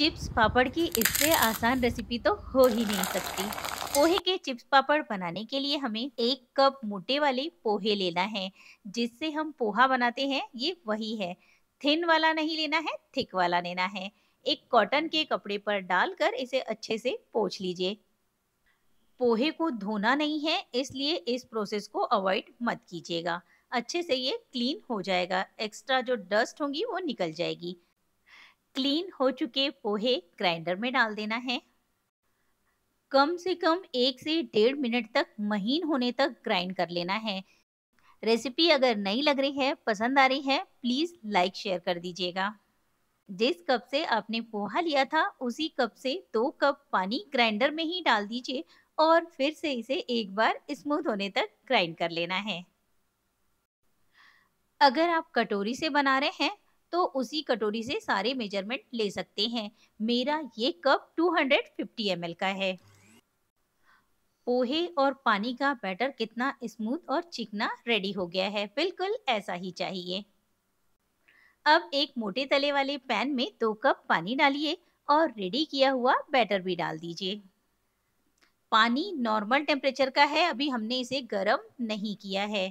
chips पापड़ की इससे आसान रेसिपी तो हो ही नहीं सकती पोहे के चिप्स पापड़ बनाने के लिए हमें एक कप मोटे वाले पोहे लेना है जिससे हम पोहा बनाते हैं ये वही है थिन वाला नहीं लेना है थिक वाला लेना है एक कॉटन के कपड़े पर डालकर इसे अच्छे से पोछ लीजिए पोहे को धोना नहीं है इसलिए इस प्रोसेस को अवॉइड मत कीजिएगा अच्छे से ये क्लीन हो जाएगा एक्स्ट्रा जो डस्ट होगी वो निकल जाएगी क्लीन हो चुके पोहे ग्राइंडर में डाल देना है कम से कम एक से डेढ़ मिनट तक महीन होने तक ग्राइंड कर लेना है रेसिपी अगर नई लग रही है पसंद आ रही है प्लीज़ लाइक शेयर कर दीजिएगा जिस कप से आपने पोहा लिया था उसी कप से दो कप पानी ग्राइंडर में ही डाल दीजिए और फिर से इसे एक बार स्मूथ होने तक ग्राइंड कर लेना है अगर आप कटोरी से बना रहे हैं तो उसी कटोरी से सारे मेजरमेंट ले सकते हैं मेरा ये कप 250 ml का है पोहे और पानी का बैटर कितना स्मूथ और चिकना रेडी हो गया है बिल्कुल ऐसा ही चाहिए अब एक मोटे तले वाले पैन में दो कप पानी डालिए और रेडी किया हुआ बैटर भी डाल दीजिए पानी नॉर्मल टेम्परेचर का है अभी हमने इसे गर्म नहीं किया है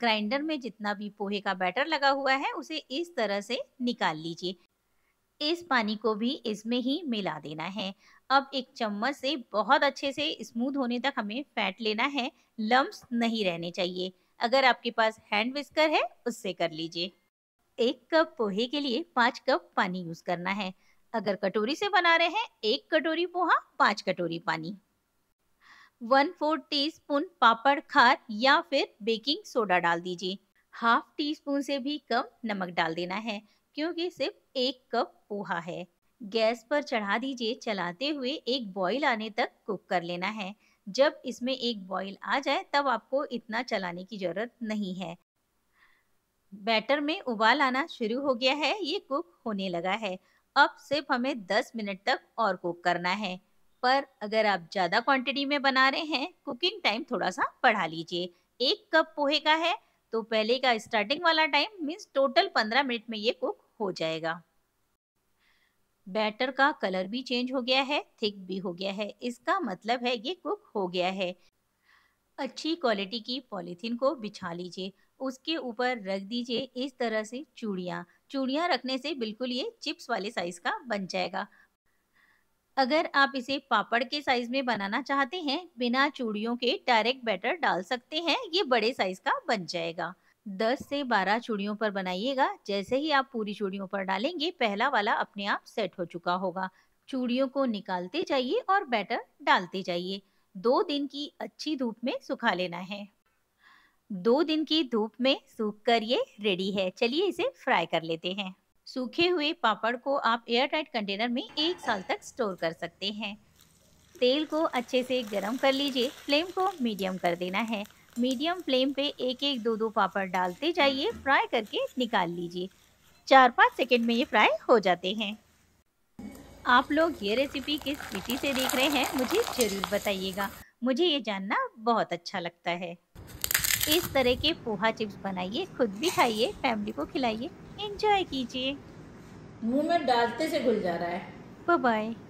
ग्राइंडर में जितना भी पोहे का बैटर लगा हुआ है उसे इस तरह से निकाल लीजिए इस पानी को भी इसमें ही मिला देना है अब एक चम्मच से बहुत अच्छे से स्मूथ होने तक हमें फैट लेना है लम्ब्स नहीं रहने चाहिए अगर आपके पास हैंड विस्कर है उससे कर लीजिए एक कप पोहे के लिए पाँच कप पानी यूज करना है अगर कटोरी से बना रहे हैं एक कटोरी पोहा पाँच कटोरी पानी one four teaspoon papad खार या फिर बेकिंग सोडा डाल दीजिए हाफ टी स्पून से भी कम नमक डाल देना है क्योंकि सिर्फ एक कप पोहा है गैस पर चढ़ा दीजिए चलाते हुए एक बॉईल आने तक कुक कर लेना है जब इसमें एक बॉईल आ जाए तब आपको इतना चलाने की ज़रूरत नहीं है बैटर में उबाल आना शुरू हो गया है ये कुक होने लगा है अब सिर्फ हमें 10 मिनट तक और कुक करना है पर अगर आप ज़्यादा क्वांटिटी में बना रहे हैं कुकिंग टाइम थोड़ा सा बढ़ा लीजिए एक कप पोहे का है तो पहले का स्टार्टिंग वाला टाइम मीन्स टोटल पंद्रह मिनट में ये कुक हो जाएगा बैटर का कलर भी चेंज हो गया है थिक भी हो गया है इसका मतलब है ये कुक हो गया है अच्छी क्वालिटी की पॉलीथीन को बिछा लीजिए उसके ऊपर रख दीजिए इस तरह से चूड़ियाँ चूड़ियाँ रखने से बिल्कुल ये चिप्स वाले साइज़ का बन जाएगा अगर आप इसे पापड़ के साइज में बनाना चाहते हैं बिना चूड़ियों के डायरेक्ट बैटर डाल सकते हैं ये बड़े साइज का बन जाएगा 10 से 12 चूड़ियों पर बनाइएगा जैसे ही आप पूरी चूड़ियों पर डालेंगे पहला वाला अपने आप सेट हो चुका होगा चूड़ियों को निकालते जाइए और बैटर डालते जाइए दो दिन की अच्छी धूप में सुखा लेना है दो दिन की धूप में सूख कर ये रेडी है चलिए इसे फ्राई कर लेते हैं सूखे हुए पापड़ को आप एयर टाइट कंटेनर में एक साल तक स्टोर कर सकते हैं तेल को अच्छे से गर्म कर लीजिए फ्लेम को मीडियम कर देना है मीडियम फ्लेम पे एक एक दो दो पापड़ डालते जाइए फ्राई करके निकाल लीजिए चार पाँच सेकेंड में ये फ्राई हो जाते हैं आप लोग ये रेसिपी किस विधि से देख रहे हैं मुझे ज़रूर बताइएगा मुझे ये जानना बहुत अच्छा लगता है इस तरह के पोहा चिप्स बनाइए खुद भी खाइए फैमिली को खिलाइए एंजॉय कीजिए मुंह में डालते से घुल जा रहा है बाय